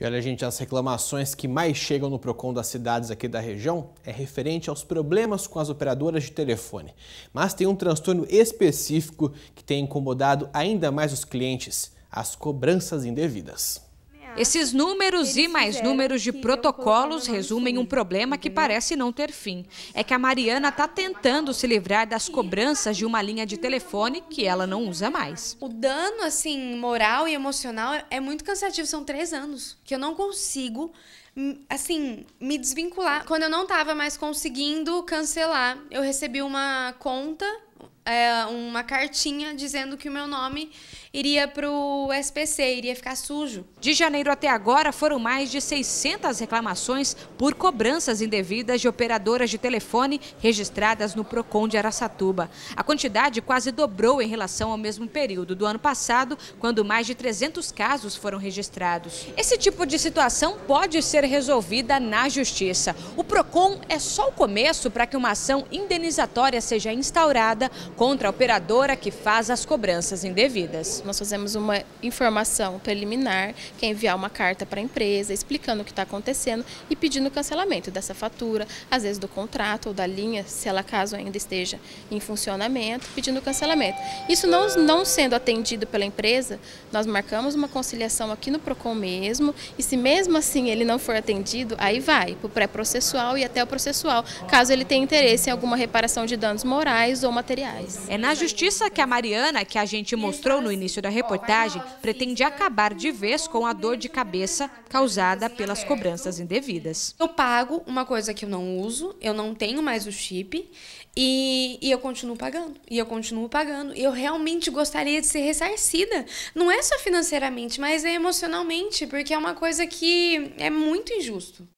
E olha, gente, as reclamações que mais chegam no Procon das cidades aqui da região é referente aos problemas com as operadoras de telefone. Mas tem um transtorno específico que tem incomodado ainda mais os clientes: as cobranças indevidas. Esses números e mais números de protocolos resumem um problema que parece não ter fim. É que a Mariana está tentando se livrar das cobranças de uma linha de telefone que ela não usa mais. O dano, assim, moral e emocional é muito cansativo. São três anos que eu não consigo hum, assim, me desvincular. Quando eu não estava mais conseguindo cancelar, eu recebi uma conta é, uma cartinha dizendo que o meu nome iria para o SPC, iria ficar sujo. De janeiro até agora foram mais de 600 reclamações por cobranças indevidas de operadoras de telefone registradas no Procon de Araçatuba. A quantidade quase dobrou em relação ao mesmo período do ano passado, quando mais de 300 casos foram registrados. Esse tipo de situação pode ser resolvida na justiça. O Procon é só o começo para que uma ação indenizatória seja instaurada contra a operadora que faz as cobranças indevidas. Nós fazemos uma informação preliminar, que é enviar uma carta para a empresa explicando o que está acontecendo e pedindo o cancelamento dessa fatura, às vezes do contrato ou da linha, se ela caso ainda esteja em funcionamento, pedindo o cancelamento. Isso não, não sendo atendido pela empresa, nós marcamos uma conciliação aqui no PROCON mesmo e se mesmo assim ele não for atendido, aí vai para o pré-processual e até o processual, caso ele tenha interesse em alguma reparação de danos morais ou materiais. É na justiça que a Mariana, que a gente mostrou no início da reportagem, pretende acabar de vez com a dor de cabeça causada pelas cobranças indevidas. Eu pago uma coisa que eu não uso, eu não tenho mais o chip e, e eu continuo pagando, e eu continuo pagando. E eu realmente gostaria de ser ressarcida. Não é só financeiramente, mas é emocionalmente, porque é uma coisa que é muito injusto.